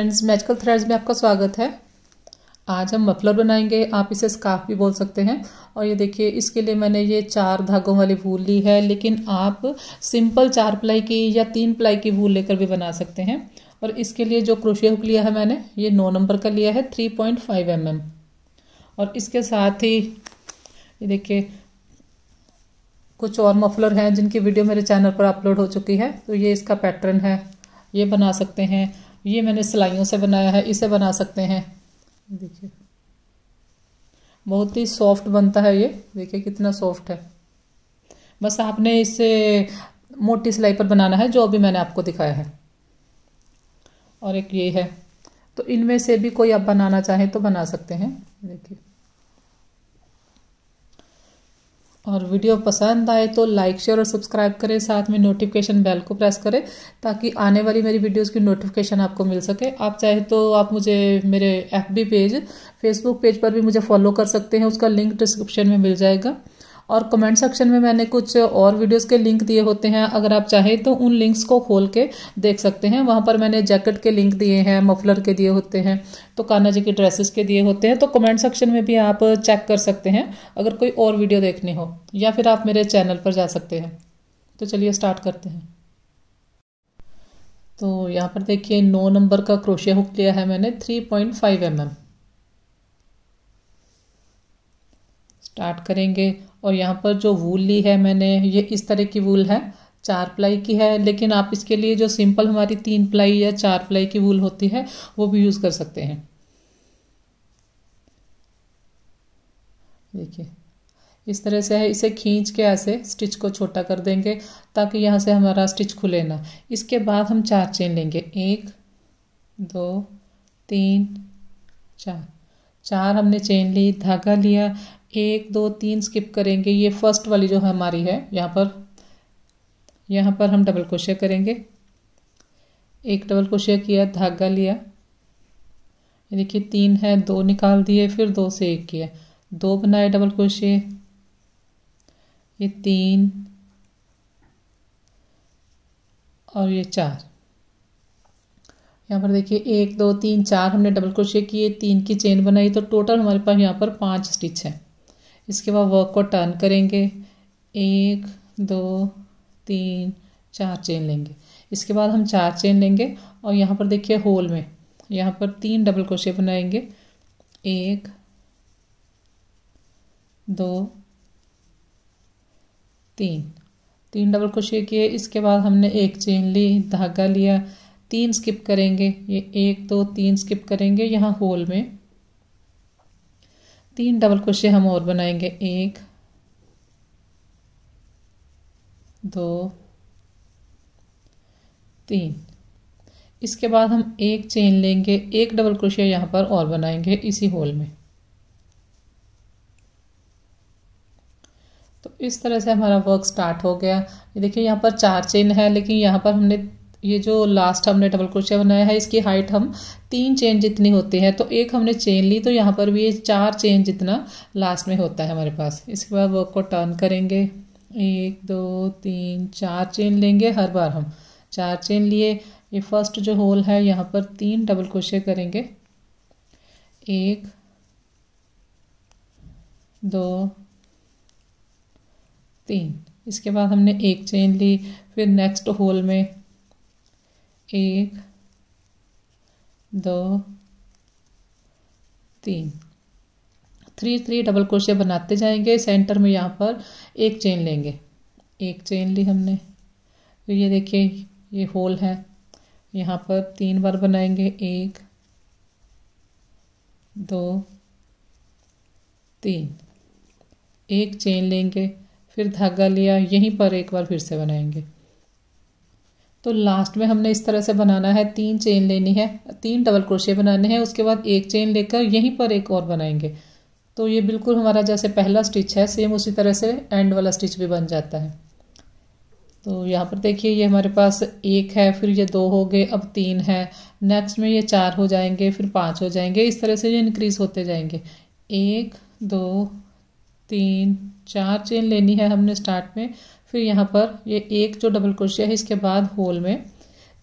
friends magical threads में आपका स्वागत है आज हम मफलर बनाएंगे आप इसे स्काफ भी बोल सकते हैं और ये देखिए इसके लिए मैंने ये चार धागों वाली वूल ली है लेकिन आप सिंपल चार प्लाई की या तीन प्लाई की वूल लेकर भी बना सकते हैं और इसके लिए जो क्रोशिया हुक लिया है मैंने ये नौ नंबर का लिया है three point five M M और इसके साथ ही ये देखिए कुछ और मफलर हैं जिनकी वीडियो मेरे चैनल पर अपलोड हो चुकी है तो ये इसका पैटर्न है ये बना सकते हैं ये मैंने सिलाइयों से बनाया है इसे बना सकते हैं देखिए बहुत ही सॉफ्ट बनता है ये देखिए कितना सॉफ्ट है बस आपने इसे मोटी सिलाई पर बनाना है जो अभी मैंने आपको दिखाया है और एक ये है तो इनमें से भी कोई आप बनाना चाहें तो बना सकते हैं देखिए और वीडियो पसंद आए तो लाइक शेयर और सब्सक्राइब करें साथ में नोटिफिकेशन बेल को प्रेस करें ताकि आने वाली मेरी वीडियोस की नोटिफिकेशन आपको मिल सके आप चाहे तो आप मुझे मेरे एफ पेज फेसबुक पेज पर भी मुझे फॉलो कर सकते हैं उसका लिंक डिस्क्रिप्शन में मिल जाएगा और कमेंट सेक्शन में मैंने कुछ और वीडियोस के लिंक दिए होते हैं अगर आप चाहें तो उन लिंक्स को खोल के देख सकते हैं वहाँ पर मैंने जैकेट के लिंक दिए हैं मफलर के दिए होते हैं तो कान्हा जी के ड्रेसेस के दिए होते हैं तो कमेंट सेक्शन में भी आप चेक कर सकते हैं अगर कोई और वीडियो देखनी हो या फिर आप मेरे चैनल पर जा सकते हैं तो चलिए स्टार्ट करते हैं तो यहाँ पर देखिए नौ नंबर का क्रोशिया हुक लिया है मैंने three point five M M start करेंगे और यहाँ पर जो वूल ली है मैंने ये इस तरह की वूल है चार प्लाई की है लेकिन आप इसके लिए जो सिंपल हमारी तीन प्लाई या चार प्लाई की वूल होती है वो भी यूज़ कर सकते हैं देखिए इस तरह से है इसे खींच के ऐसे स्टिच को छोटा कर देंगे ताकि यहाँ से हमारा स्टिच खुले ना इसके बाद हम चार चेन लेंगे एक दो तीन चार चार हमने चेन ली धागा लिया एक दो तीन स्किप करेंगे ये फर्स्ट वाली जो हमारी है यहाँ पर यहाँ पर हम डबल क्रोशिया करेंगे एक डबल क्रोशिया किया धागा लिया देखिए तीन है दो निकाल दिए फिर दो से एक किया दो बनाए डबल क्रोशिया ये तीन और ये चार यहाँ पर देखिए एक दो तीन चार हमने डबल क्रोशिया किए तीन की चेन बनाई तो टोटल हमारे पास यहाँ पर पांच स्टिच है इसके बाद वर्क को टर्न करेंगे एक दो तीन चार चेन लेंगे इसके बाद हम चार चेन लेंगे और यहाँ पर देखिए होल में यहाँ पर तीन डबल क्रोशे बनाएंगे एक दो तीन तीन डबल क्रोशे किए इसके बाद हमने एक चेन ली धागा लिया तीन स्किप करेंगे ये एक दो तीन स्किप करेंगे यहाँ होल में तीन डबल क्रोशे हम और बनाएंगे एक दो तीन इसके बाद हम एक चेन लेंगे एक डबल क्रोशिया यहाँ पर और बनाएंगे इसी होल में तो इस तरह से हमारा वर्क स्टार्ट हो गया ये देखिए यहाँ पर चार चेन है लेकिन यहाँ पर हमने ये जो लास्ट हमने डबल क्रोशिया बनाया है इसकी हाइट हम तीन चेन जितनी होती है तो एक हमने चेन ली तो यहाँ पर भी ये चार चेन जितना लास्ट में होता है हमारे पास इसके बाद वर्क को टर्न करेंगे एक दो तीन चार चेन लेंगे हर बार हम चार चेन लिए ये फर्स्ट जो होल है यहाँ पर तीन डबल क्रोशे करेंगे एक दो तीन इसके बाद हमने एक चेन ली फिर नेक्स्ट होल में एक दो तीन थ्री थ्री डबल क्रोशिया बनाते जाएंगे सेंटर में यहाँ पर एक चेन लेंगे एक चेन ली हमने फिर तो ये देखिए ये होल है यहाँ पर तीन बार बनाएंगे एक दो तीन एक चेन लेंगे फिर धागा लिया यहीं पर एक बार फिर से बनाएंगे तो लास्ट में हमने इस तरह से बनाना है तीन चेन लेनी है तीन डबल क्रोशे बनाने हैं उसके बाद एक चेन लेकर यहीं पर एक और बनाएंगे तो ये बिल्कुल हमारा जैसे पहला स्टिच है सेम उसी तरह से एंड वाला स्टिच भी बन जाता है तो यहाँ पर देखिए ये हमारे पास एक है फिर ये दो हो गए अब तीन है नेक्स्ट में ये चार हो जाएंगे फिर पाँच हो जाएंगे इस तरह से ये इनक्रीज होते जाएंगे एक दो तीन चार चेन लेनी है हमने स्टार्ट में फिर यहाँ पर ये एक जो डबल क्रोशिया है इसके बाद होल में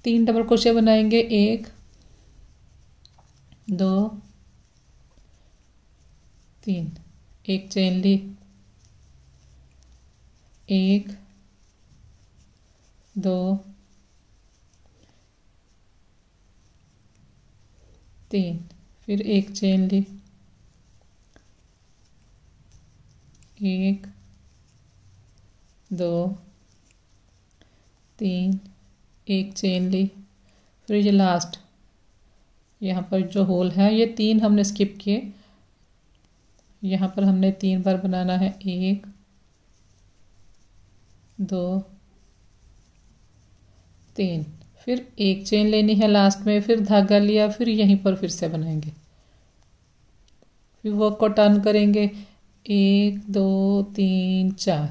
तीन डबल क्रोशिया बनाएंगे एक दो तीन एक चेन ली एक दो तीन फिर एक चेन ली एक दो तीन एक चेन ली फिर ये लास्ट यहाँ पर जो होल है ये तीन हमने स्किप किए यहाँ पर हमने तीन बार बनाना है एक दो तीन फिर एक चेन लेनी है लास्ट में फिर धागा लिया फिर यहीं पर फिर से बनाएंगे फिर वर्क को टर्न करेंगे एक दो तीन चार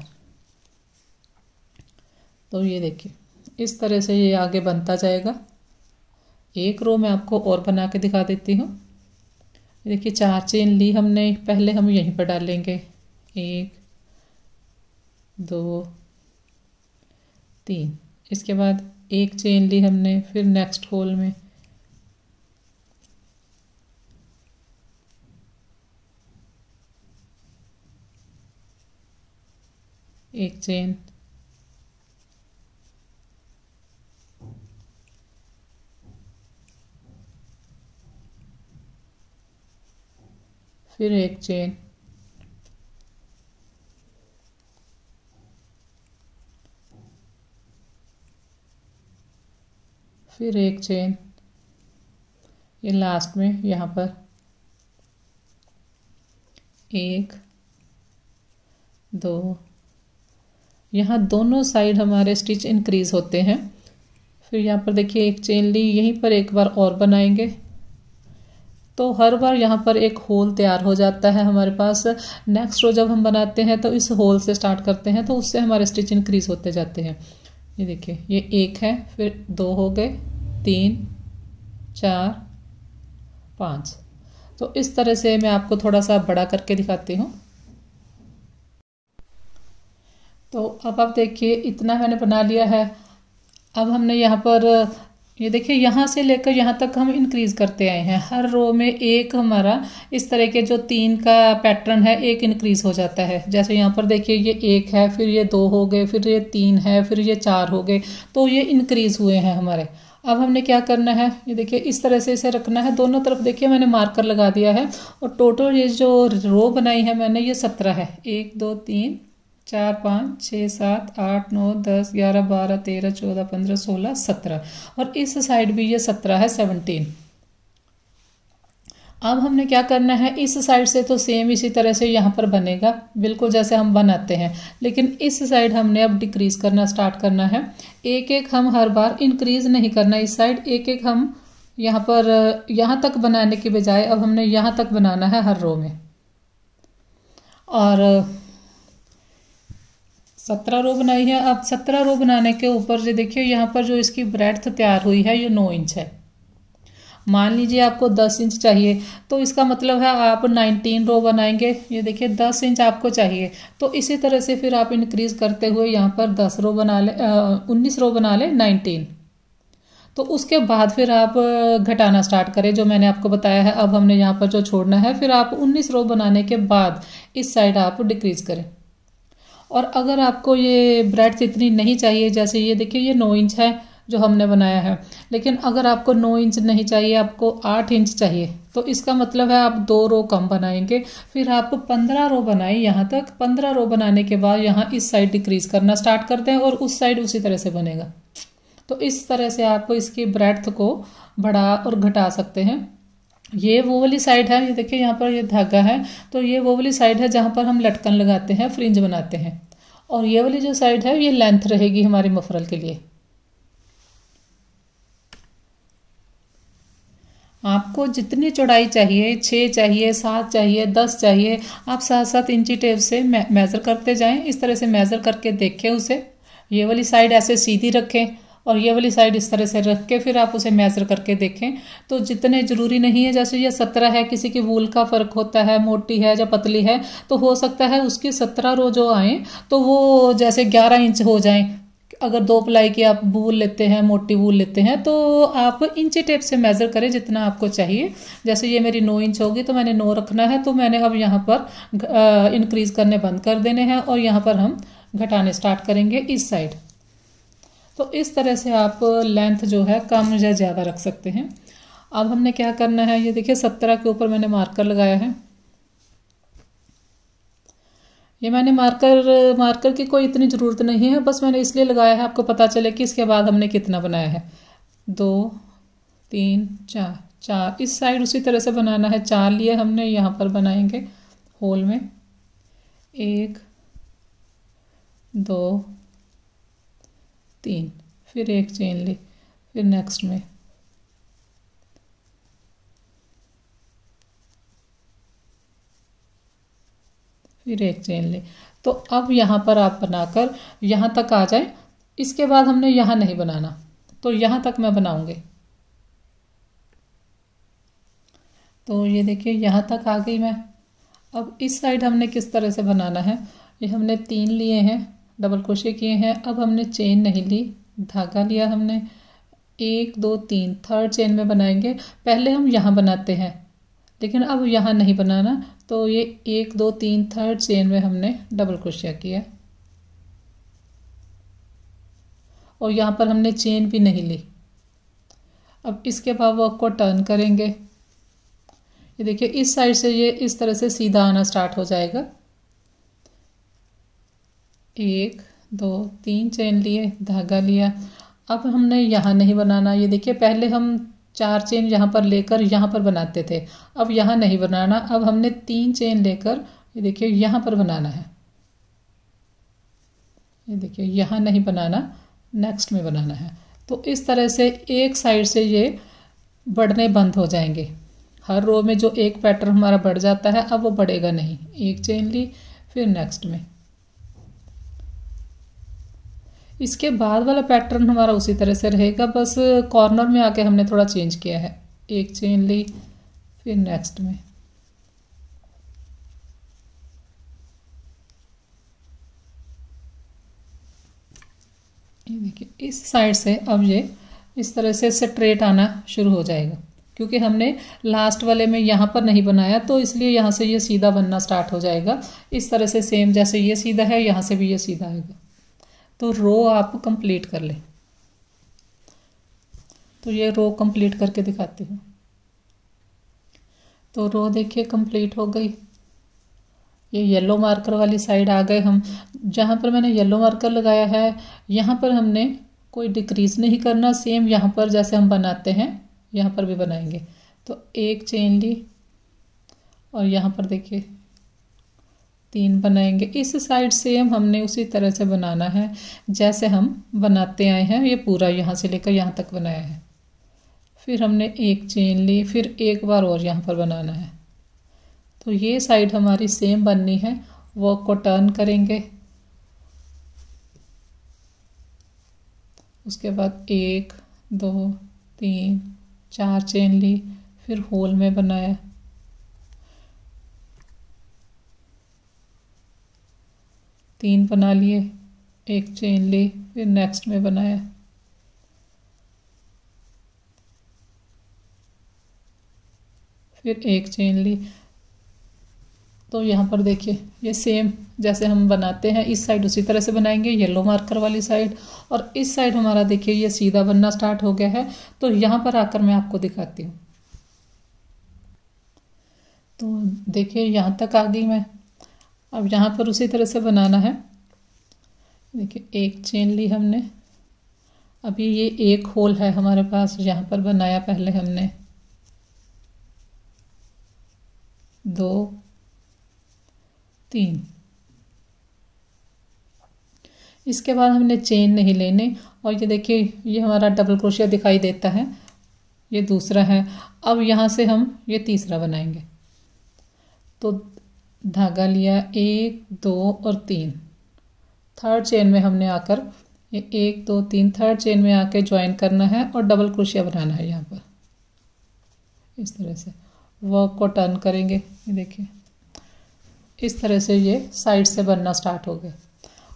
तो ये देखिए इस तरह से ये आगे बनता जाएगा एक रो मैं आपको और बना के दिखा देती हूँ देखिए चार चेन ली हमने पहले हम यहीं पर डालेंगे एक दो तीन इसके बाद एक चेन ली हमने फिर नेक्स्ट होल में एक चेन फिर एक चेन फिर एक चेन ये लास्ट में यहाँ पर एक दो यहाँ दोनों साइड हमारे स्टिच इंक्रीज़ होते हैं फिर यहाँ पर देखिए एक चेन ली यहीं पर एक बार और बनाएंगे तो हर बार यहाँ पर एक होल तैयार हो जाता है हमारे पास नेक्स्ट रो जब हम बनाते हैं तो इस होल से स्टार्ट करते हैं तो उससे हमारे स्टिच इंक्रीज होते जाते हैं ये देखिए ये एक है फिर दो हो गए तीन चार पाँच तो इस तरह से मैं आपको थोड़ा सा बड़ा करके दिखाती हूँ तो अब आप देखिए इतना मैंने बना लिया है अब हमने यहाँ पर ये देखिए यहाँ से लेकर यहाँ तक हम इंक्रीज़ करते आए हैं हर रो में एक हमारा इस तरह के जो तीन का पैटर्न है एक इंक्रीज़ हो जाता है जैसे यहाँ पर देखिए ये एक है फिर ये दो हो गए फिर ये तीन है फिर ये चार हो गए तो ये इंक्रीज़ हुए हैं हमारे अब हमने क्या करना है ये देखिए इस तरह से इसे रखना है दोनों तरफ देखिए मैंने मार्कर लगा दिया है और टोटल ये जो रो बनाई है मैंने ये सत्रह है एक दो तीन चार पाँच छः सात आठ नौ दस ग्यारह बारह तेरह चौदह पंद्रह सोलह सत्रह और इस साइड भी ये सत्रह है सेवनटीन अब हमने क्या करना है इस साइड से तो सेम इसी तरह से यहाँ पर बनेगा बिल्कुल जैसे हम बनाते हैं लेकिन इस साइड हमने अब डिक्रीज करना स्टार्ट करना है एक एक हम हर बार इंक्रीज नहीं करना इस साइड एक एक हम यहाँ पर यहाँ तक बनाने के बजाय अब हमने यहाँ तक बनाना है हर रो में और सत्रह रो बनाई है अब सत्रह रो बनाने के ऊपर जो देखिए यहाँ पर जो इसकी ब्रेथ तैयार हुई है ये नौ इंच है मान लीजिए आपको दस इंच चाहिए तो इसका मतलब है आप नाइनटीन रो बनाएंगे ये देखिए दस इंच आपको चाहिए तो इसी तरह से फिर आप इंक्रीज करते हुए यहाँ पर दस रो बना लें उन्नीस रो बना लें नाइनटीन तो उसके बाद फिर आप घटाना स्टार्ट करें जो मैंने आपको बताया है अब हमने यहाँ पर जो छोड़ना है फिर आप 19 रो बनाने के बाद इस साइड आप डिक्रीज करें और अगर आपको ये ब्रेड्स इतनी नहीं चाहिए जैसे ये देखिए ये नौ इंच है जो हमने बनाया है लेकिन अगर आपको नौ इंच नहीं चाहिए आपको आठ इंच चाहिए तो इसका मतलब है आप दो रो कम बनाएंगे फिर आप पंद्रह रो बनाएं यहाँ तक पंद्रह रो बनाने के बाद यहाँ इस साइड डिक्रीज करना स्टार्ट करते हैं और उस साइड उसी तरह से बनेगा तो इस तरह से आप इसकी ब्रेथ को बढ़ा और घटा सकते हैं ये वो वाली साइड है ये देखिए यहाँ पर ये धागा है तो ये वो वाली साइड है जहाँ पर हम लटकन लगाते हैं फ्रिंज बनाते हैं और ये वाली जो साइड है ये लेंथ रहेगी हमारे मफरल के लिए आपको जितनी चौड़ाई चाहिए छः चाहिए सात चाहिए दस चाहिए आप सात सात इंची टेप से मेज़र करते जाएं इस तरह से मेज़र करके देखें उसे ये वाली साइड ऐसे सीधी रखें और ये वाली साइड इस तरह से रख के फिर आप उसे मेज़र करके देखें तो जितने ज़रूरी नहीं है जैसे ये सत्रह है किसी की वूल का फ़र्क होता है मोटी है या पतली है तो हो सकता है उसकी सत्रह रो जो आए तो वो जैसे ग्यारह इंच हो जाएँ अगर दो प्लाई की आप वूल लेते हैं मोटी वूल लेते हैं तो आप इंची टेप से मेज़र करें जितना आपको चाहिए जैसे ये मेरी नौ इंच होगी तो मैंने नौ रखना है तो मैंने अब यहाँ पर इंक्रीज़ करने बंद कर देने हैं और यहाँ पर हम घटाने स्टार्ट करेंगे इस साइड तो इस तरह से आप लेंथ जो है कम या ज़्यादा रख सकते हैं अब हमने क्या करना है ये देखिए सत्रह के ऊपर मैंने मार्कर लगाया है ये मैंने मार्कर मार्कर की कोई इतनी ज़रूरत नहीं है बस मैंने इसलिए लगाया है आपको पता चले कि इसके बाद हमने कितना बनाया है दो तीन चार चार इस साइड उसी तरह से बनाना है चार लिए हमने यहाँ पर बनाएंगे होल में एक दो तीन फिर एक चेन ली फिर नेक्स्ट में फिर एक चेन ली तो अब यहाँ पर आप बनाकर यहाँ तक आ जाए इसके बाद हमने यहाँ नहीं बनाना तो यहाँ तक मैं बनाऊँगी तो ये देखिए यहाँ तक आ गई मैं अब इस साइड हमने किस तरह से बनाना है ये हमने तीन लिए हैं डबल क्रोशे किए हैं अब हमने चेन नहीं ली धागा लिया हमने एक दो तीन थर्ड चेन में बनाएंगे पहले हम यहाँ बनाते हैं लेकिन अब यहाँ नहीं बनाना तो ये एक दो तीन थर्ड चेन में हमने डबल क्रोशिया किया और यहाँ पर हमने चेन भी नहीं ली अब इसके बाद वर्क को टर्न करेंगे ये देखिए इस साइड से ये इस तरह से सीधा आना स्टार्ट हो जाएगा एक दो तीन चेन लिए धागा लिया अब हमने यहाँ नहीं बनाना ये देखिए पहले हम चार चेन यहाँ पर लेकर यहाँ पर बनाते थे अब यहाँ नहीं बनाना अब हमने तीन चेन लेकर ये देखिए यहाँ पर बनाना है ये देखिए यहाँ नहीं बनाना नेक्स्ट में बनाना है तो इस तरह से एक साइड से ये बढ़ने बंद हो जाएंगे हर रो में जो एक पैटर्न हमारा बढ़ जाता है अब वो बढ़ेगा नहीं एक चेन ली फिर नेक्स्ट में इसके बाद वाला पैटर्न हमारा उसी तरह से रहेगा बस कॉर्नर में आके हमने थोड़ा चेंज किया है एक चेन ली फिर नेक्स्ट में ये देखिए इस साइड से अब ये इस तरह से स्ट्रेट आना शुरू हो जाएगा क्योंकि हमने लास्ट वाले में यहाँ पर नहीं बनाया तो इसलिए यहाँ से ये सीधा बनना स्टार्ट हो जाएगा इस तरह से सेम जैसे ये सीधा है यहाँ से भी ये सीधा आएगा तो रो आप कंप्लीट कर लें तो ये रो कंप्लीट करके दिखाती हूँ तो रो देखिए कंप्लीट हो गई ये येलो मार्कर वाली साइड आ गए हम जहाँ पर मैंने येलो मार्कर लगाया है यहाँ पर हमने कोई डिक्रीज नहीं करना सेम यहाँ पर जैसे हम बनाते हैं यहाँ पर भी बनाएंगे तो एक चेन ली और यहाँ पर देखिए तीन बनाएंगे इस साइड सेम हमने उसी तरह से बनाना है जैसे हम बनाते आए हैं ये पूरा यहाँ से लेकर यहाँ तक बनाया है फिर हमने एक चेन ली फिर एक बार और यहाँ पर बनाना है तो ये साइड हमारी सेम बननी है वर्क को टर्न करेंगे उसके बाद एक दो तीन चार चेन ली फिर होल में बनाया तीन बना लिए एक चेन ली फिर नेक्स्ट में बनाया फिर एक चेन ली तो यहाँ पर देखिए ये सेम जैसे हम बनाते हैं इस साइड उसी तरह से बनाएंगे येलो मार्कर वाली साइड और इस साइड हमारा देखिए ये सीधा बनना स्टार्ट हो गया है तो यहाँ पर आकर मैं आपको दिखाती हूँ तो देखिए यहाँ तक आ गई मैं अब यहाँ पर उसी तरह से बनाना है देखिए एक चेन ली हमने अभी ये एक होल है हमारे पास यहाँ पर बनाया पहले हमने दो तीन इसके बाद हमने चेन नहीं लेने और ये देखिए ये हमारा डबल क्रोशिया दिखाई देता है ये दूसरा है अब यहाँ से हम ये तीसरा बनाएंगे तो धागा लिया एक दो और तीन थर्ड चेन में हमने आकर ये एक दो तीन थर्ड चेन में आके ज्वाइन करना है और डबल क्रोशिया बनाना है यहाँ पर इस तरह से वर्क को टर्न करेंगे ये देखिए इस तरह से ये साइड से बनना स्टार्ट हो गया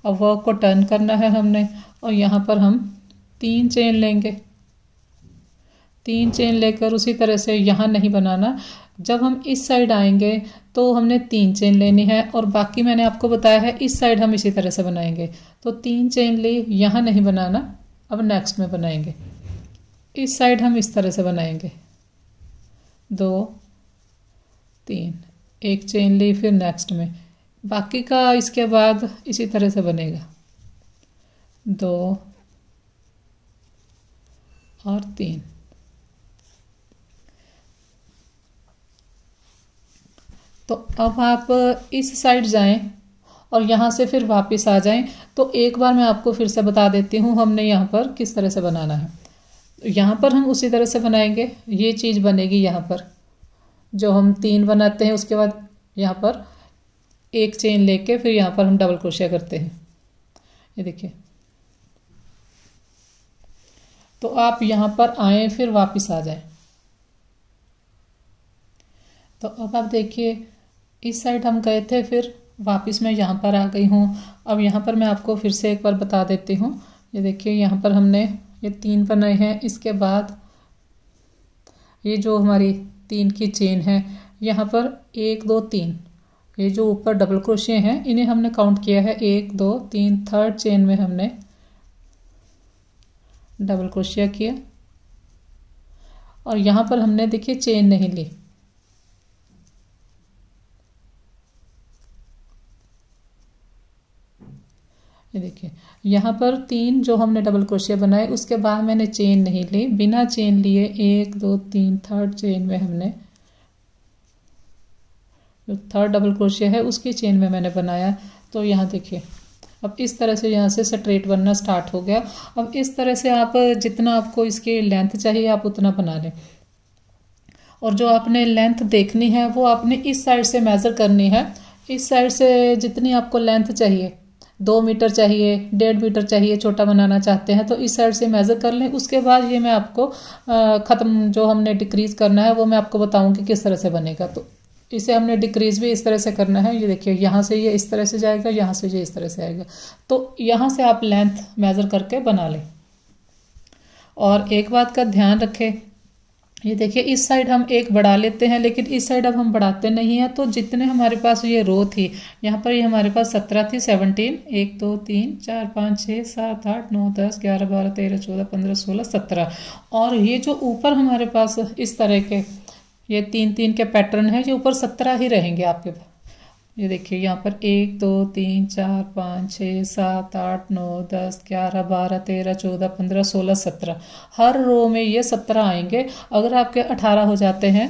अब वर्क को टर्न करना है हमने और यहाँ पर हम तीन चेन लेंगे तीन चेन लेकर उसी तरह से यहाँ नहीं बनाना जब हम इस साइड आएंगे तो हमने तीन चेन लेनी है और बाकी मैंने आपको बताया है इस साइड हम इसी तरह से बनाएंगे तो तीन चेन ली यहाँ नहीं बनाना अब नेक्स्ट में बनाएंगे इस साइड हम इस तरह से बनाएंगे दो तीन एक चेन ली फिर नेक्स्ट में बाकी का इसके बाद इसी तरह से बनेगा दो और तीन तो अब आप इस साइड जाएं और यहाँ से फिर वापस आ जाएं तो एक बार मैं आपको फिर से बता देती हूँ हमने यहाँ पर किस तरह से बनाना है यहाँ पर हम उसी तरह से बनाएंगे ये चीज़ बनेगी यहाँ पर जो हम तीन बनाते हैं उसके बाद यहाँ पर एक चेन लेके फिर यहाँ पर हम डबल क्रोशिया करते हैं ये देखिए तो आप यहाँ पर आए फिर वापस आ जाए तो अब आप देखिए इस साइड हम गए थे फिर वापस मैं यहाँ पर आ गई हूँ अब यहाँ पर मैं आपको फिर से एक बार बता देती हूँ ये देखिए यहाँ पर हमने ये तीन बनाए हैं इसके बाद ये जो हमारी तीन की चेन है यहाँ पर एक दो तीन ये जो ऊपर डबल क्रोशे हैं इन्हें हमने काउंट किया है एक दो तीन थर्ड चेन में हमने डबल क्रोशिया किया और यहाँ पर हमने देखिए चेन नहीं ली ये देखिए यहाँ पर तीन जो हमने डबल क्रोशिया बनाए उसके बाद मैंने चेन नहीं ली बिना चेन लिए एक दो तीन थर्ड चेन में हमने जो थर्ड डबल क्रोशिया है उसकी चेन में मैंने बनाया तो यहाँ देखिए अब इस तरह से यहाँ से स्ट्रेट बनना स्टार्ट हो गया अब इस तरह से आप जितना आपको इसकी लेंथ चाहिए आप उतना बना लें और जो आपने लेंथ देखनी है वो आपने इस साइड से मेज़र करनी है इस साइड से जितनी आपको लेंथ चाहिए दो मीटर चाहिए डेढ़ मीटर चाहिए छोटा बनाना चाहते हैं तो इस साइड से मेज़र कर लें उसके बाद ये मैं आपको ख़त्म जो हमने डिक्रीज़ करना है वो मैं आपको बताऊँगी किस तरह से बनेगा तो इसे हमने डिक्रीज भी इस तरह से करना है ये देखिए यहाँ से ये इस तरह से जाएगा यहाँ से ये इस तरह से आएगा तो यहाँ से आप लेंथ मेज़र करके बना लें और एक बात का ध्यान रखें ये देखिए इस साइड हम एक बढ़ा लेते हैं लेकिन इस साइड अब हम बढ़ाते नहीं हैं तो जितने हमारे पास ये रो थी यहाँ पर ये हमारे पास सत्रह थी सेवनटीन एक दो तीन चार पाँच छः सात आठ नौ दस ग्यारह बारह तेरह चौदह पंद्रह सोलह सत्रह और ये जो ऊपर हमारे पास इस तरह के ये तीन तीन के पैटर्न है ये ऊपर सत्रह ही रहेंगे आपके पास ये देखिए यहाँ पर एक दो तीन चार पाँच छः सात आठ नौ दस ग्यारह बारह तेरह चौदह पंद्रह सोलह सत्रह हर रो में ये सत्रह आएंगे अगर आपके अठारह हो जाते हैं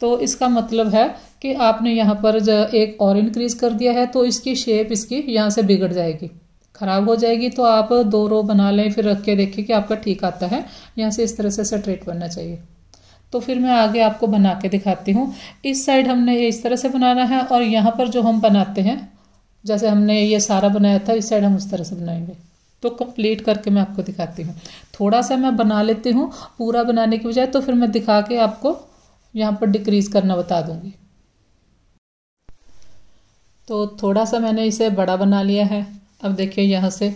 तो इसका मतलब है कि आपने यहाँ पर एक और इंक्रीज़ कर दिया है तो इसकी शेप इसकी यहाँ से बिगड़ जाएगी ख़राब हो जाएगी तो आप दो रो बना लें फिर रख के देखिए कि आपका ठीक आता है यहाँ से इस तरह से स्ट्रेट बनना चाहिए तो फिर मैं आगे आपको बना के दिखाती हूँ इस साइड हमने इस तरह से बनाना है और यहाँ पर जो हम बनाते हैं जैसे हमने ये सारा बनाया था इस साइड हम उस तरह से बनाएंगे तो कंप्लीट करके मैं आपको दिखाती हूँ थोड़ा सा मैं बना लेती हूँ पूरा बनाने की बजाय तो फिर मैं दिखा के आपको यहाँ पर डिक्रीज़ करना बता दूंगी तो थोड़ा सा मैंने इसे बड़ा बना लिया है अब देखिए यहाँ से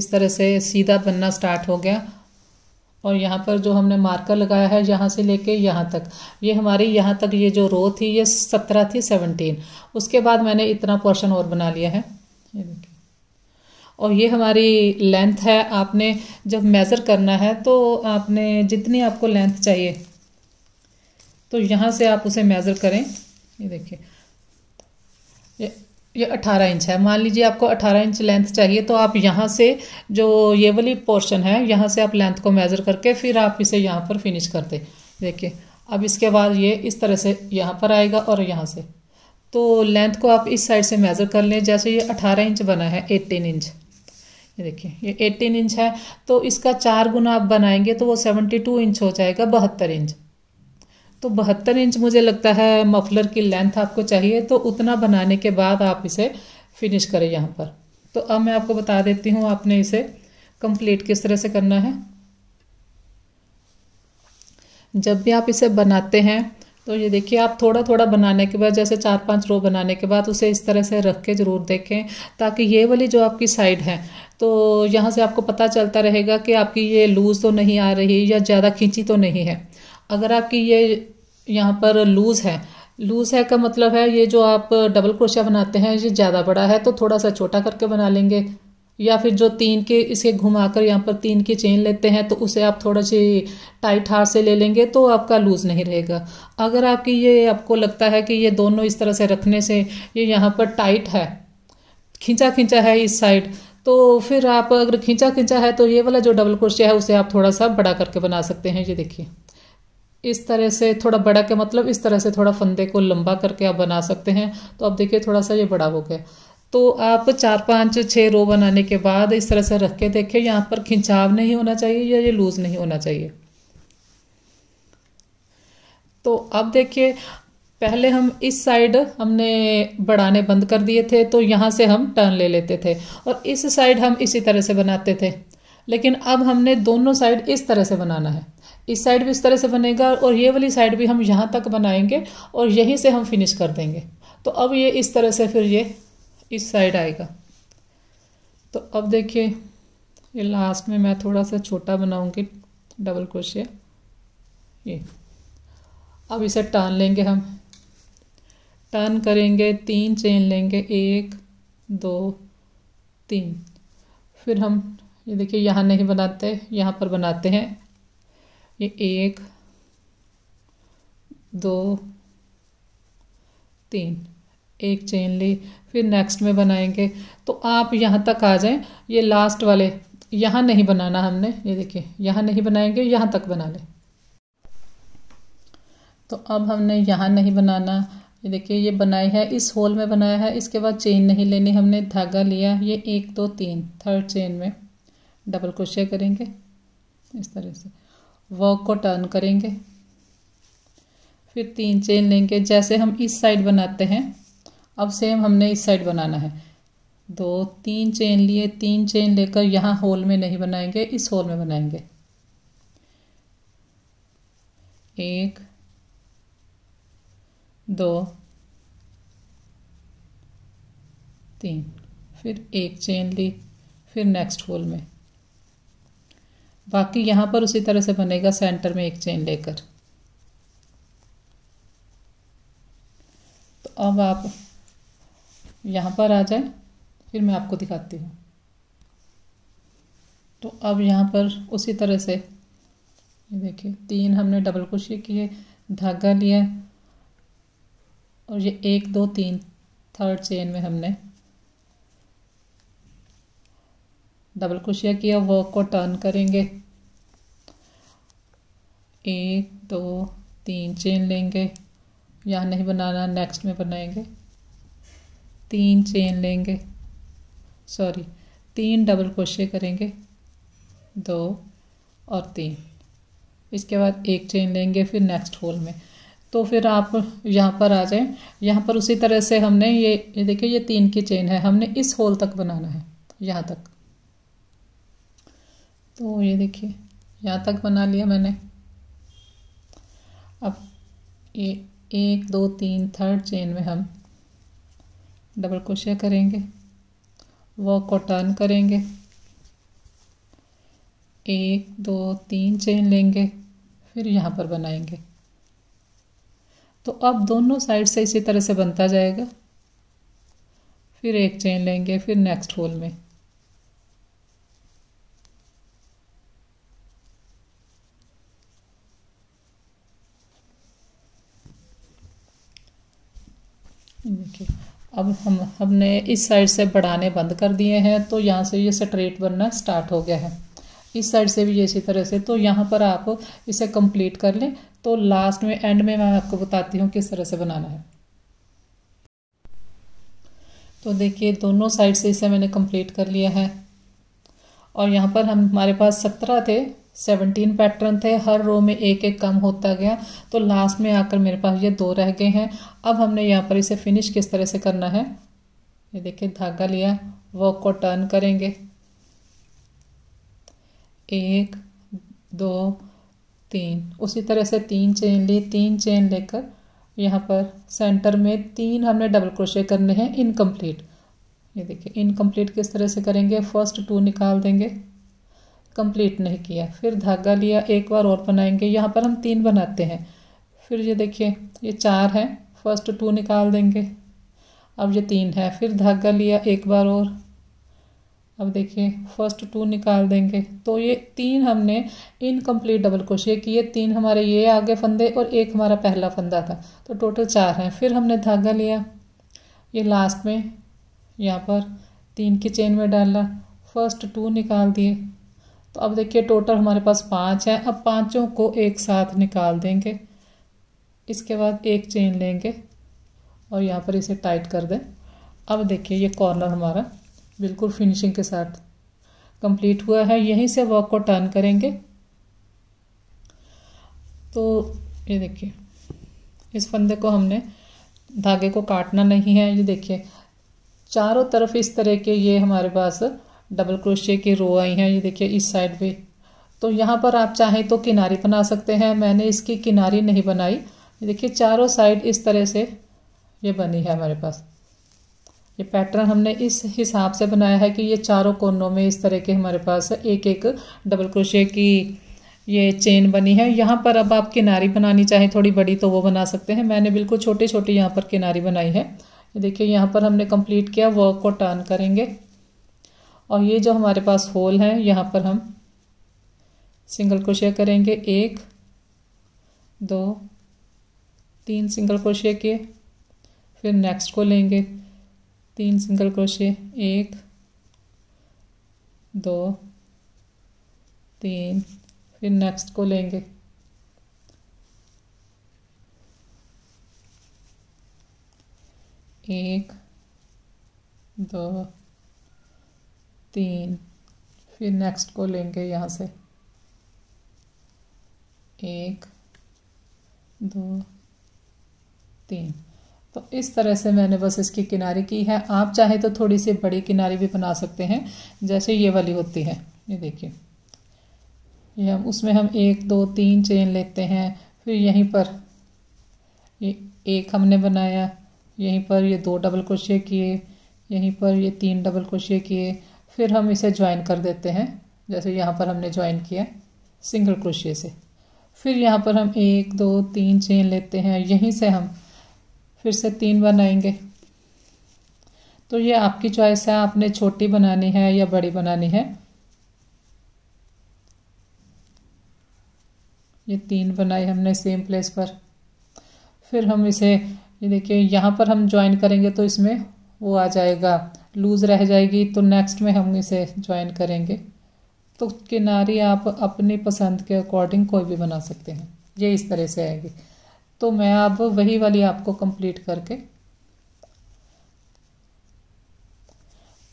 इस तरह से सीधा बनना स्टार्ट हो गया और यहाँ पर जो हमने मार्कर लगाया है यहाँ से लेके यहाँ तक ये हमारी यहाँ तक ये जो रो थी ये सत्रह थी सेवनटीन उसके बाद मैंने इतना पोर्शन और बना लिया है और ये हमारी लेंथ है आपने जब मेज़र करना है तो आपने जितनी आपको लेंथ चाहिए तो यहाँ से आप उसे मेज़र करें ये देखिए ये 18 इंच है मान लीजिए आपको 18 इंच लेंथ चाहिए तो आप यहाँ से जो ये वाली पोर्शन है यहाँ से आप लेंथ को मेज़र करके फिर आप इसे यहाँ पर फिनिश कर देखिए अब इसके बाद ये इस तरह से यहाँ पर आएगा और यहाँ से तो लेंथ को आप इस साइड से मेज़र कर लें जैसे ये 18 इंच बना है 18 इंच ये देखिए ये एट्टीन इंच है तो इसका चार गुना आप बनाएंगे तो वो टू इंच हो जाएगा बहत्तर इंच तो बहत्तर इंच मुझे लगता है मफलर की लेंथ आपको चाहिए तो उतना बनाने के बाद आप इसे फिनिश करें यहाँ पर तो अब मैं आपको बता देती हूँ आपने इसे कंप्लीट किस तरह से करना है जब भी आप इसे बनाते हैं तो ये देखिए आप थोड़ा थोड़ा बनाने के बाद जैसे चार पांच रो बनाने के बाद उसे इस तरह से रख के ज़रूर देखें ताकि ये वाली जो आपकी साइड है तो यहाँ से आपको पता चलता रहेगा कि आपकी ये लूज़ तो नहीं आ रही या ज़्यादा खींची तो नहीं है अगर आपकी ये यहाँ पर लूज़ है लूज़ है का मतलब है ये जो आप डबल क्रोशिया बनाते हैं ये ज़्यादा बड़ा है तो थोड़ा सा छोटा करके बना लेंगे या फिर जो तीन के इसे घुमाकर यहाँ पर तीन की चेन लेते हैं तो उसे आप थोड़ा सी टाइट हार से ले लेंगे तो आपका लूज़ नहीं रहेगा अगर आपकी ये आपको लगता है कि ये दोनों इस तरह से रखने से ये यहाँ पर टाइट है खींचा खींचा है इस साइड तो फिर आप अगर खींचा खींचा है तो ये वाला जो डबल क्रोशिया है उसे आप थोड़ा सा बड़ा करके बना सकते हैं ये देखिए इस तरह से थोड़ा बड़ा के मतलब इस तरह से थोड़ा फंदे को लंबा करके आप बना सकते हैं तो आप देखिए थोड़ा सा ये बड़ा हो गया तो आप चार पाँच छः रो बनाने के बाद इस तरह से रख के देखिए यहाँ पर खिंचाव नहीं होना चाहिए या ये लूज़ नहीं होना चाहिए तो अब देखिए पहले हम इस साइड हमने बढ़ाने बंद कर दिए थे तो यहाँ से हम टर्न ले लेते थे और इस साइड हम इसी तरह से बनाते थे लेकिन अब हमने दोनों साइड इस तरह से बनाना है इस साइड भी इस तरह से बनेगा और ये वाली साइड भी हम यहाँ तक बनाएंगे और यहीं से हम फिनिश कर देंगे तो अब ये इस तरह से फिर ये इस साइड आएगा तो अब देखिए ये लास्ट में मैं थोड़ा सा छोटा बनाऊंगी डबल क्रोशिया ये अब इसे टर्न लेंगे हम टर्न करेंगे तीन चेन लेंगे एक दो तीन फिर हम ये देखिए यहाँ नहीं बनाते यहाँ पर बनाते हैं ये एक दो तीन एक चेन ली फिर नेक्स्ट में बनाएंगे तो आप यहाँ तक आ जाएं ये लास्ट वाले यहाँ नहीं बनाना हमने ये देखिए यहाँ नहीं बनाएंगे यहाँ तक बना लें तो अब हमने यहाँ नहीं बनाना ये देखिए ये बनाई है इस होल में बनाया है इसके बाद चेन नहीं लेनी हमने धागा लिया ये एक दो तीन थर्ड चेन में डबल क्रोशिया करेंगे इस तरह से वर्क को टर्न करेंगे फिर तीन चेन लेंगे जैसे हम इस साइड बनाते हैं अब सेम हमने इस साइड बनाना है दो तीन चेन लिए तीन चेन लेकर यहाँ होल में नहीं बनाएंगे इस होल में बनाएंगे एक दो तीन फिर एक चेन ली फिर नेक्स्ट होल में बाकी यहाँ पर उसी तरह से बनेगा सेंटर में एक चेन लेकर तो अब आप यहाँ पर आ जाए फिर मैं आपको दिखाती हूँ तो अब यहाँ पर उसी तरह से ये देखिए तीन हमने डबल क्रोशिया किए धागा लिया और ये एक दो तीन थर्ड चेन में हमने डबल क्रोशिया किया वर्क को टर्न करेंगे एक दो तीन चेन लेंगे यहाँ नहीं बनाना नेक्स्ट में बनाएंगे तीन चेन लेंगे सॉरी तीन डबल क्रोशिया करेंगे दो और तीन इसके बाद एक चेन लेंगे फिर नेक्स्ट होल में तो फिर आप यहाँ पर आ जाएं यहाँ पर उसी तरह से हमने ये ये देखिए ये तीन की चेन है हमने इस होल तक बनाना है यहाँ तक तो ये देखिए यहाँ तक बना लिया मैंने अब ये एक दो तीन थर्ड चेन में हम डबल क्रोशिया करेंगे वर्क को टर्न करेंगे एक दो तीन चेन लेंगे फिर यहाँ पर बनाएंगे तो अब दोनों साइड से इसी तरह से बनता जाएगा फिर एक चेन लेंगे फिर नेक्स्ट होल में ओके अब हम हमने इस साइड से बढ़ाने बंद कर दिए हैं तो यहाँ से ये स्ट्रेट बनना स्टार्ट हो गया है इस साइड से भी इसी तरह से तो यहाँ पर आप इसे कंप्लीट कर लें तो लास्ट में एंड में मैं आपको बताती हूँ किस तरह से बनाना है तो देखिए दोनों साइड से इसे मैंने कंप्लीट कर लिया है और यहाँ पर हम हमारे पास सत्रह थे सेवनटीन पैटर्न थे हर रो में एक एक कम होता गया तो लास्ट में आकर मेरे पास ये दो रह गए हैं अब हमने यहाँ पर इसे फिनिश किस तरह से करना है ये देखिए धागा लिया वर्क को टर्न करेंगे एक दो तीन उसी तरह से तीन चेन ली तीन चेन लेकर यहाँ पर सेंटर में तीन हमने डबल क्रोशे करने हैं इनकम्प्लीट ये देखिए इनकम्प्लीट किस तरह से करेंगे फर्स्ट टू निकाल देंगे कंप्लीट नहीं किया फिर धागा लिया एक बार और बनाएंगे यहाँ पर हम तीन बनाते हैं फिर ये देखिए ये चार है फर्स्ट टू निकाल देंगे अब ये तीन है फिर धागा लिया एक बार और अब देखिए फर्स्ट टू निकाल देंगे तो ये तीन हमने इनकम्प्लीट डबल क्रोशिया किए तीन हमारे ये आगे फंदे और एक हमारा पहला फंदा था तो टोटल चार हैं फिर हमने धागा लिया ये लास्ट में यहाँ पर तीन की चेन में डाला फर्स्ट टू निकाल दिए तो अब देखिए टोटल हमारे पास पाँच है अब पाँचों को एक साथ निकाल देंगे इसके बाद एक चेन लेंगे और यहाँ पर इसे टाइट कर दें अब देखिए ये कॉर्नर हमारा बिल्कुल फिनिशिंग के साथ कंप्लीट हुआ है यहीं से वर्क को टर्न करेंगे तो ये देखिए इस फंदे को हमने धागे को काटना नहीं है ये देखिए चारों तरफ इस तरह के ये हमारे पास डबल क्रोशिए की रो आई हैं ये देखिए इस साइड पे तो यहाँ पर आप चाहें तो किनारी बना सकते हैं मैंने इसकी किनारी नहीं बनाई देखिए चारों साइड इस तरह से ये बनी है हमारे पास ये पैटर्न हमने इस हिसाब से बनाया है कि ये चारों कोनों में इस तरह के हमारे पास एक एक डबल क्रोशिए की ये चेन बनी है यहाँ पर अब आप किनारी बनानी चाहें थोड़ी बड़ी तो वो बना सकते हैं मैंने बिल्कुल छोटी छोटी यहाँ पर किनारी बनाई है देखिए यहाँ पर हमने कंप्लीट किया वर्क को टर्न करेंगे और ये जो हमारे पास होल है यहाँ पर हम सिंगल क्रोशिया करेंगे एक दो तीन सिंगल क्रोशिया के फिर नेक्स्ट को लेंगे तीन सिंगल क्रोशिया एक दो तीन फिर नेक्स्ट को लेंगे एक दो तीन फिर नेक्स्ट को लेंगे यहाँ से एक दो तीन तो इस तरह से मैंने बस इसकी किनारी की है आप चाहे तो थोड़ी सी बड़ी किनारी भी बना सकते हैं जैसे ये वाली होती है ये देखिए ये हम उसमें हम एक दो तीन चेन लेते हैं फिर यहीं पर ये एक हमने बनाया यहीं पर ये दो डबल क्रोशिया किए यहीं पर ये तीन डबल क्रोशिया किए फिर हम इसे ज्वाइन कर देते हैं जैसे यहाँ पर हमने ज्वाइन किया सिंगल क्रोशिया से फिर यहाँ पर हम एक दो तीन चेन लेते हैं यहीं से हम फिर से तीन बनाएंगे तो ये आपकी चॉइस है आपने छोटी बनानी है या बड़ी बनानी है ये तीन बनाई हमने सेम प्लेस पर फिर हम इसे ये देखिए यहाँ पर हम ज्वाइन करेंगे तो इसमें वो आ जाएगा लूज़ रह जाएगी तो नेक्स्ट में हम इसे ज्वाइन करेंगे तो किनारी आप अपनी पसंद के अकॉर्डिंग कोई भी बना सकते हैं ये इस तरह से आएगी तो मैं अब वही वाली आपको कंप्लीट करके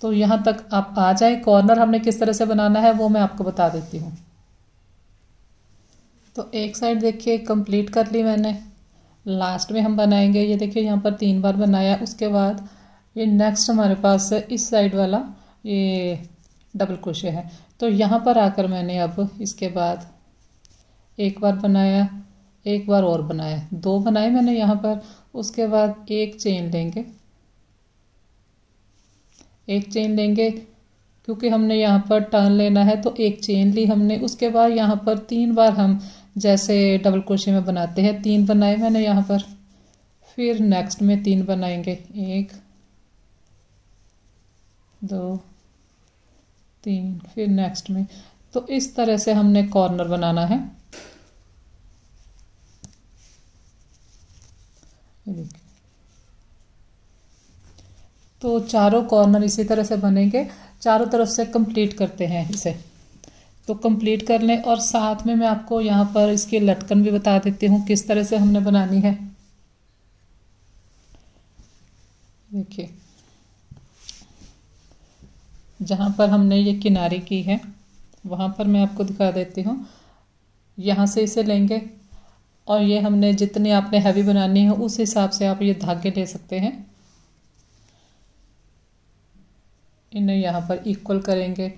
तो यहाँ तक आप आ जाए कॉर्नर हमने किस तरह से बनाना है वो मैं आपको बता देती हूँ तो एक साइड देखिए कंप्लीट कर ली मैंने लास्ट में हम बनाएंगे ये देखिए यहाँ पर तीन बार बनाया उसके बाद ये नेक्स्ट हमारे पास इस साइड वाला ये डबल क्रोशिया है तो यहाँ पर आकर मैंने अब इसके बाद एक बार बनाया एक बार और बनाया दो बनाए मैंने यहाँ पर उसके बाद एक चेन लेंगे एक चेन लेंगे क्योंकि हमने यहाँ पर टर्न लेना है तो एक चेन ली हमने उसके बाद यहाँ पर तीन बार हम जैसे डबल क्रोशिया में बनाते हैं तीन बनाए मैंने यहाँ पर फिर नेक्स्ट में तीन बनाएंगे एक दो तीन फिर नेक्स्ट में तो इस तरह से हमने कॉर्नर बनाना है देखिए तो चारों कॉर्नर इसी तरह से बनेंगे चारों तरफ से कंप्लीट करते हैं इसे तो कंप्लीट कर लें और साथ में मैं आपको यहाँ पर इसकी लटकन भी बता देती हूँ किस तरह से हमने बनानी है देखिए जहाँ पर हमने ये किनारे की है वहाँ पर मैं आपको दिखा देती हूँ यहाँ से इसे लेंगे और ये हमने जितनी आपने हैवी बनानी है उस हिसाब से आप ये धागे ले सकते हैं इन्हें यहाँ पर इक्वल करेंगे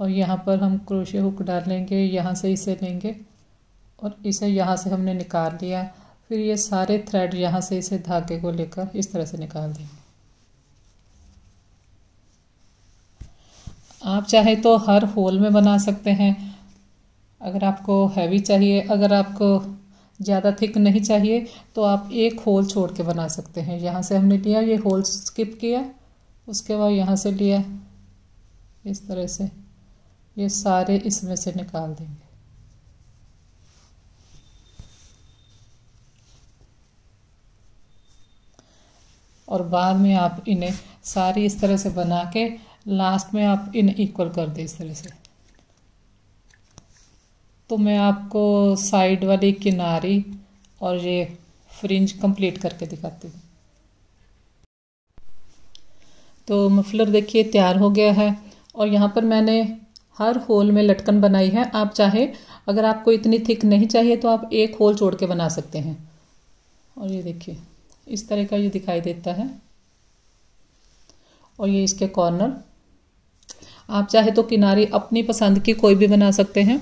और यहाँ पर हम क्रोशे हुक डालेंगे यहाँ से इसे लेंगे और इसे यहाँ से हमने निकाल लिया फिर ये सारे थ्रेड यहाँ से इसे धागे को लेकर इस तरह से निकाल देंगे आप चाहे तो हर होल में बना सकते हैं अगर आपको हैवी चाहिए अगर आपको ज़्यादा थिक नहीं चाहिए तो आप एक होल छोड़ के बना सकते हैं यहाँ से हमने लिया ये होल स्किप किया उसके बाद यहाँ से लिया इस तरह से ये सारे इसमें से निकाल देंगे और बाद में आप इन्हें सारी इस तरह से बना के लास्ट में आप इन इक्वल कर दें इस तरह से तो मैं आपको साइड वाली किनारी और ये फ्रिंज कंप्लीट करके दिखाती हूँ तो मफलर देखिए तैयार हो गया है और यहाँ पर मैंने हर होल में लटकन बनाई है आप चाहे अगर आपको इतनी थिक नहीं चाहिए तो आप एक होल छोड़ के बना सकते हैं और ये देखिए इस तरह का ये दिखाई देता है और ये इसके कॉर्नर आप चाहे तो किनारे अपनी पसंद की कोई भी बना सकते हैं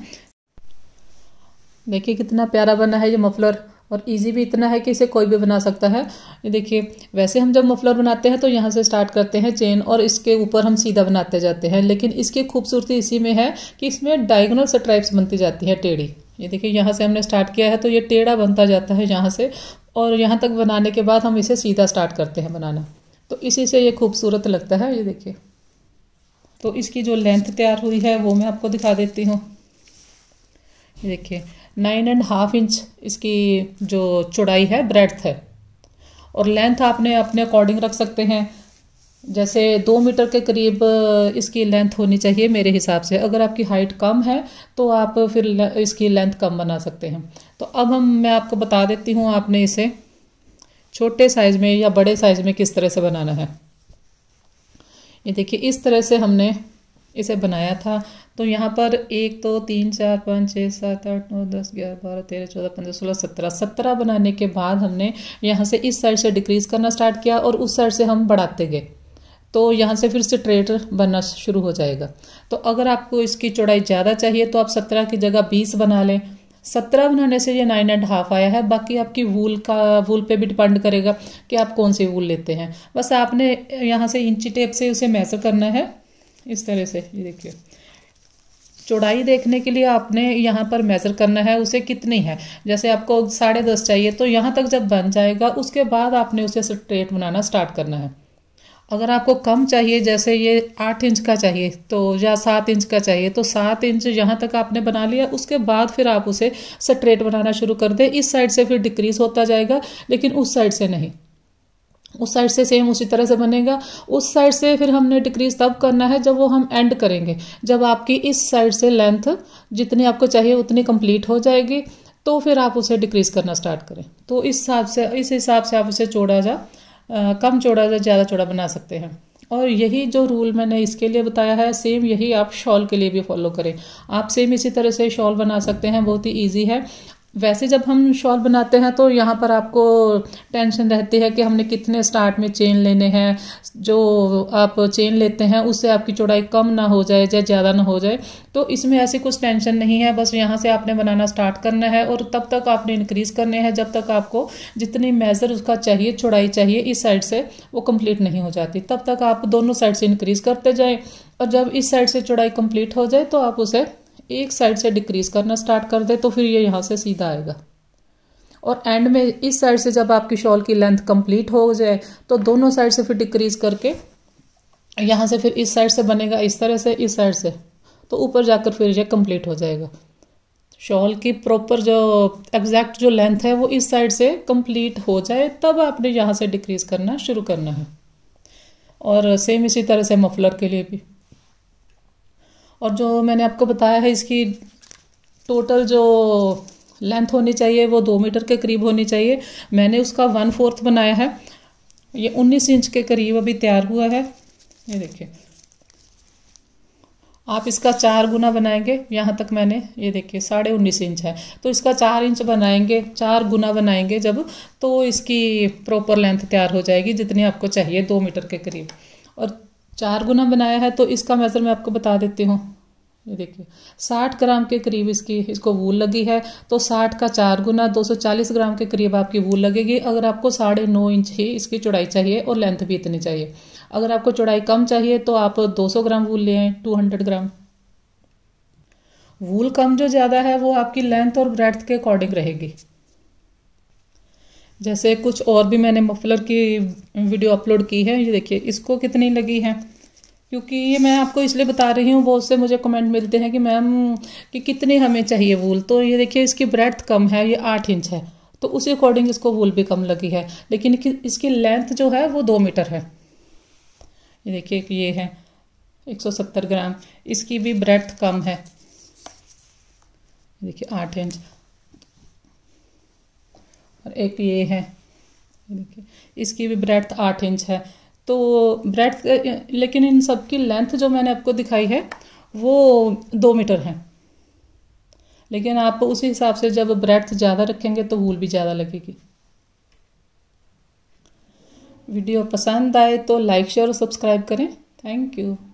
देखिए कितना प्यारा बना है ये मफलर और इजी भी इतना है कि इसे कोई भी बना सकता है ये देखिए वैसे हम जब मफलर बनाते हैं तो यहाँ से स्टार्ट करते हैं चेन और इसके ऊपर हम सीधा बनाते जाते हैं लेकिन इसकी खूबसूरती इसी में है कि इसमें डायगोनल स्ट्राइप्स बनती जाती है टेढ़ी ये देखिए यहाँ से हमने स्टार्ट किया है तो ये टेढ़ा बनता जाता है यहाँ से और यहाँ तक बनाने के बाद हम इसे सीधा स्टार्ट करते हैं बनाना तो इसी से ये खूबसूरत लगता है ये देखिए तो इसकी जो लेंथ तैयार हुई है वो मैं आपको दिखा देती हूँ देखिए नाइन एंड हाफ इंच इसकी जो चौड़ाई है ब्रेड्थ है और लेंथ आपने अपने अकॉर्डिंग रख सकते हैं जैसे दो मीटर के करीब इसकी लेंथ होनी चाहिए मेरे हिसाब से अगर आपकी हाइट कम है तो आप फिर इसकी लेंथ कम बना सकते हैं तो अब हम मैं आपको बता देती हूँ आपने इसे छोटे साइज़ में या बड़े साइज़ में किस तरह से बनाना है ये देखिए इस तरह से हमने इसे बनाया था तो यहाँ पर एक दो तो, तीन चार पाँच छः सात आठ नौ दस ग्यारह बारह तेरह चौदह पंद्रह सोलह सत्रह सत्रह बनाने के बाद हमने यहाँ से इस साइड से डिक्रीज़ करना स्टार्ट किया और उस साइड से हम बढ़ाते गए तो यहाँ से फिर से ट्रेटर बनना शुरू हो जाएगा तो अगर आपको इसकी चौड़ाई ज़्यादा चाहिए तो आप सत्रह की जगह बीस बना लें सत्रह बनाने से ये नाइन एंड हाफ आया है बाकी आपकी वूल का वूल पे भी डिपेंड करेगा कि आप कौन सी वूल लेते हैं बस आपने यहाँ से इंची टेप से उसे मेजर करना है इस तरह से ये देखिए चौड़ाई देखने के लिए आपने यहाँ पर मेज़र करना है उसे कितनी है जैसे आपको साढ़े दस चाहिए तो यहाँ तक जब बन जाएगा उसके बाद आपने उसे स्ट्रेट बनाना स्टार्ट करना है अगर आपको कम चाहिए जैसे ये आठ इंच का चाहिए तो या सात इंच का चाहिए तो सात इंच यहाँ तक आपने बना लिया उसके बाद फिर आप उसे स्ट्रेट बनाना शुरू कर दें इस साइड से फिर डिक्रीज होता जाएगा लेकिन उस साइड से नहीं उस साइड से सेम उसी तरह से बनेगा उस साइड से फिर हमने डिक्रीज तब करना है जब वो हम एंड करेंगे जब आपकी इस साइड से लेंथ जितनी आपको चाहिए उतनी कंप्लीट हो जाएगी तो फिर आप उसे डिक्रीज करना स्टार्ट करें तो इस हिसाब से इस हिसाब से आप उसे चौड़ा जा कम चौड़ा या ज़्यादा चौड़ा बना सकते हैं और यही जो रूल मैंने इसके लिए बताया है सेम यही आप शॉल के लिए भी फॉलो करें आप सेम इसी तरह से शॉल बना सकते हैं बहुत ही ईजी है वैसे जब हम शॉल बनाते हैं तो यहाँ पर आपको टेंशन रहती है कि हमने कितने स्टार्ट में चेन लेने हैं जो आप चेन लेते हैं उससे आपकी चौड़ाई कम ना हो जाए या ज़्यादा ना हो जाए तो इसमें ऐसी कुछ टेंशन नहीं है बस यहाँ से आपने बनाना स्टार्ट करना है और तब तक आपने इंक्रीज़ करने हैं जब तक आपको जितनी मेज़र उसका चाहिए चौड़ाई चाहिए इस साइड से वो कम्प्लीट नहीं हो जाती तब तक आप दोनों साइड से इनक्रीज़ करते जाएँ और जब इस साइड से चौड़ाई कम्प्लीट हो जाए तो आप उसे एक साइड से डिक्रीज करना स्टार्ट कर दे तो फिर ये यहाँ से सीधा आएगा और एंड में इस साइड से जब आपकी शॉल की लेंथ कंप्लीट हो जाए तो दोनों साइड से फिर डिक्रीज करके यहाँ से फिर इस साइड से बनेगा इस तरह से इस साइड से तो ऊपर जाकर फिर ये कंप्लीट हो जाएगा शॉल की प्रॉपर जो एग्जैक्ट जो लेंथ है वो इस साइड से कंप्लीट हो जाए तब आपने यहाँ से डिक्रीज करना शुरू करना है और सेम इसी तरह से मफलर के लिए भी और जो मैंने आपको बताया है इसकी टोटल जो लेंथ होनी चाहिए वो दो मीटर के करीब होनी चाहिए मैंने उसका वन फोर्थ बनाया है ये उन्नीस इंच के करीब अभी तैयार हुआ है ये देखिए आप इसका चार गुना बनाएंगे यहाँ तक मैंने ये देखिए साढ़े उन्नीस इंच है तो इसका चार इंच बनाएंगे चार गुना बनाएंगे जब तो इसकी प्रॉपर लेंथ तैयार हो जाएगी जितनी आपको चाहिए दो मीटर के करीब और चार गुना बनाया है तो इसका मेज़र मैं आपको बता देती हूँ ये देखिए साठ ग्राम के करीब इसकी इसको वूल लगी है तो साठ का चार गुना दो सौ चालीस ग्राम के करीब आपकी वूल लगेगी अगर आपको साढ़े नौ इंच ही इसकी चौड़ाई चाहिए और लेंथ भी इतनी चाहिए अगर आपको चौड़ाई कम चाहिए तो आप दो सौ ग्राम वूल ले आए टू हंड्रेड ग्राम वूल कम जो ज़्यादा है वो आपकी लेंथ और ब्रेथ के अकॉर्डिंग रहेगी जैसे कुछ और भी मैंने मफलर की वीडियो अपलोड की है ये देखिए इसको कितनी लगी है क्योंकि ये मैं आपको इसलिए बता रही हूँ बहुत से मुझे कमेंट मिलते हैं कि मैम कि कितने हमें चाहिए वूल तो ये देखिए इसकी ब्रेथ कम है ये आठ इंच है तो उसी अकॉर्डिंग इसको वूल भी कम लगी है लेकिन इसकी लेंथ जो है वो दो मीटर है ये देखिए ये है 170 ग्राम इसकी भी ब्रेथ कम है देखिए आठ इंच और एक ये है देखिए इसकी भी ब्रेथ आठ इंच है तो ब्रेड लेकिन इन सब की लेंथ जो मैंने आपको दिखाई है वो दो मीटर है लेकिन आप उसी हिसाब से जब ब्रेड ज़्यादा रखेंगे तो वूल भी ज़्यादा लगेगी वीडियो पसंद आए तो लाइक शेयर और सब्सक्राइब करें थैंक यू